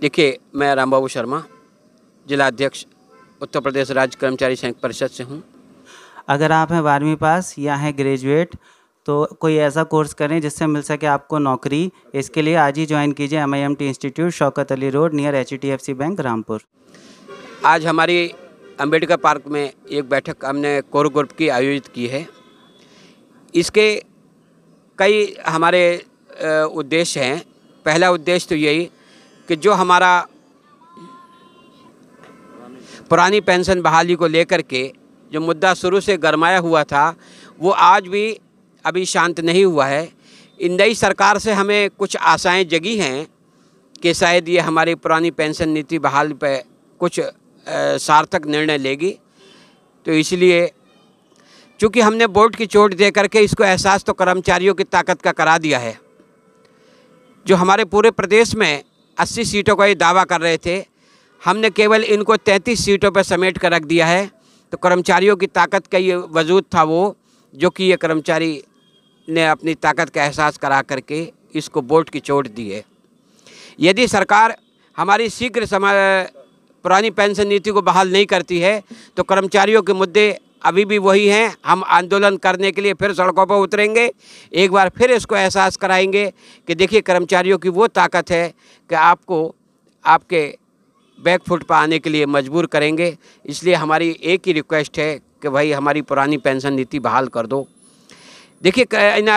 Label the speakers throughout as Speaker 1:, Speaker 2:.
Speaker 1: देखिए मैं राम बाबू शर्मा जिला अध्यक्ष उत्तर प्रदेश राज्य कर्मचारी संघ परिषद से हूँ अगर आप हैं बारहवीं पास या हैं ग्रेजुएट तो कोई ऐसा कोर्स करें जिससे मिल सके आपको नौकरी इसके लिए आज ही ज्वाइन कीजिए M I M T institute Shaukat Ali road near H D F C bank Rampur आज हमारी अंबेडकर पार्क में एक बैठक हमने कोर ग्रुप की आयोजित की है इसके कई हमारे उद्देश्य हैं पहला उद्देश्य तो यही कि जो हमारा पुरानी पेंशन बहाली को लेकर के जो मुद्दा शुरू से गरमाया हुआ था वो आज भी अभी शांत नहीं हुआ है इन नई सरकार से हमें कुछ आशाएं जगी हैं कि शायद ये हमारी पुरानी पेंशन नीति बहाल पे कुछ सार्थक निर्णय लेगी तो इसलिए चूँकि हमने बोर्ड की चोट दे करके इसको एहसास तो कर्मचारियों की ताकत का करा दिया है जो हमारे पूरे प्रदेश में अस्सी सीटों का ही दावा कर रहे थे हमने केवल इनको तैंतीस सीटों पर समेट कर रख दिया है तो कर्मचारियों की ताकत का ये वजूद था वो जो कि ये कर्मचारी ने अपनी ताकत का एहसास करा करके इसको बोर्ड की चोट दी है यदि सरकार हमारी शीघ्र समय पुरानी पेंशन नीति को बहाल नहीं करती है तो कर्मचारियों के मुद्दे अभी भी वही हैं हम आंदोलन करने के लिए फिर सड़कों पर उतरेंगे एक बार फिर इसको एहसास कराएंगे कि देखिए कर्मचारियों की वो ताकत है कि आपको आपके बैक फुट पर आने के लिए मजबूर करेंगे इसलिए हमारी एक ही रिक्वेस्ट है कि भाई हमारी पुरानी पेंशन नीति बहाल कर दो देखिए इन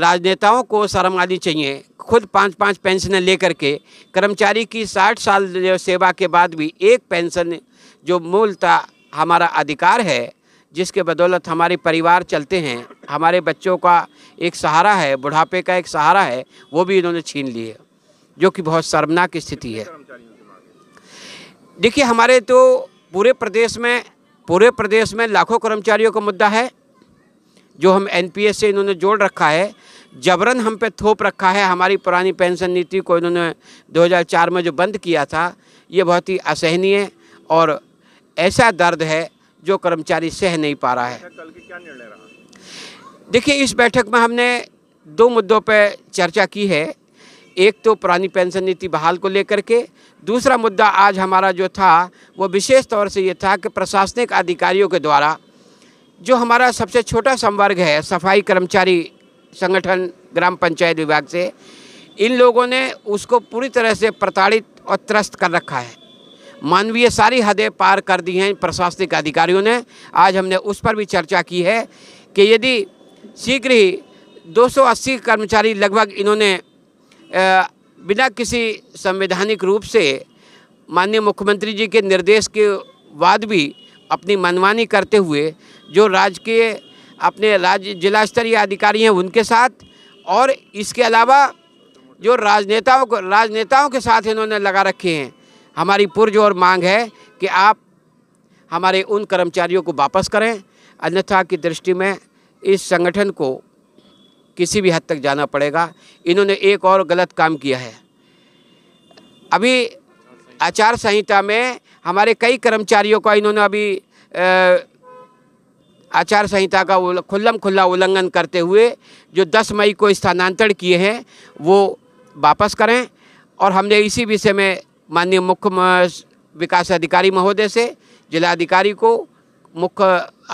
Speaker 1: राजनेताओं को शर्म आनी चाहिए खुद पाँच पाँच पेंशनें लेकर के कर्मचारी की साठ साल सेवा के बाद भी एक पेंशन जो मूलतः हमारा अधिकार है जिसके बदौलत हमारे परिवार चलते हैं हमारे बच्चों का एक सहारा है बुढ़ापे का एक सहारा है वो भी इन्होंने छीन ली है जो कि बहुत शर्मनाक स्थिति है देखिए हमारे तो पूरे प्रदेश में पूरे प्रदेश में लाखों कर्मचारियों का मुद्दा है जो हम एनपीएस से इन्होंने जोड़ रखा है जबरन हम पे थोप रखा है हमारी पुरानी पेंशन नीति को इन्होंने 2004 में जो बंद किया था ये बहुत ही असहनीय और ऐसा दर्द है जो कर्मचारी सह नहीं पा रहा है अच्छा, क्या रहा देखिए इस बैठक में हमने दो मुद्दों पर चर्चा की है एक तो पुरानी पेंशन नीति बहाल को लेकर के दूसरा मुद्दा आज हमारा जो था वो विशेष तौर से ये था कि प्रशासनिक अधिकारियों के द्वारा जो हमारा सबसे छोटा संवर्ग है सफाई कर्मचारी संगठन ग्राम पंचायत विभाग से इन लोगों ने उसको पूरी तरह से प्रताड़ित और त्रस्त कर रखा है मानवीय सारी हदें पार कर दी हैं प्रशासनिक अधिकारियों ने आज हमने उस पर भी चर्चा की है कि यदि शीघ्र ही 280 कर्मचारी लगभग इन्होंने बिना किसी संवैधानिक रूप से माननीय मुख्यमंत्री जी के निर्देश के बाद भी अपनी मनमानी करते हुए जो राज्य के अपने राज्य जिला स्तरीय अधिकारी हैं उनके साथ और इसके अलावा जो राजनेताओं को राजनेताओं के साथ इन्होंने लगा रखे हैं हमारी पुरजोर मांग है कि आप हमारे उन कर्मचारियों को वापस करें अन्यथा की दृष्टि में इस संगठन को किसी भी हद तक जाना पड़ेगा इन्होंने एक और गलत काम किया है अभी आचार संहिता में हमारे कई कर्मचारियों का इन्होंने अभी आचार संहिता का खुल्लम खुल्ला उल्लंघन करते हुए जो 10 मई को स्थानांतरण किए हैं वो वापस करें और हमने इसी विषय में माननीय मुख्य विकास अधिकारी महोदय से जिलाधिकारी को मुख्य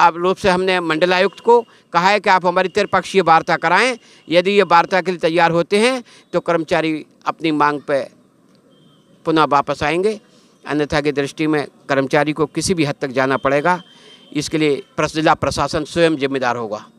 Speaker 1: आप रूप से हमने मंडलायुक्त को कहा है कि आप हमारी त्रिपक्षीय वार्ता कराएं यदि ये वार्ता के लिए तैयार होते हैं तो कर्मचारी अपनी मांग पर पुनः वापस आएंगे अन्यथा की दृष्टि में कर्मचारी को किसी भी हद तक जाना पड़ेगा इसके लिए जिला प्रशासन स्वयं जिम्मेदार होगा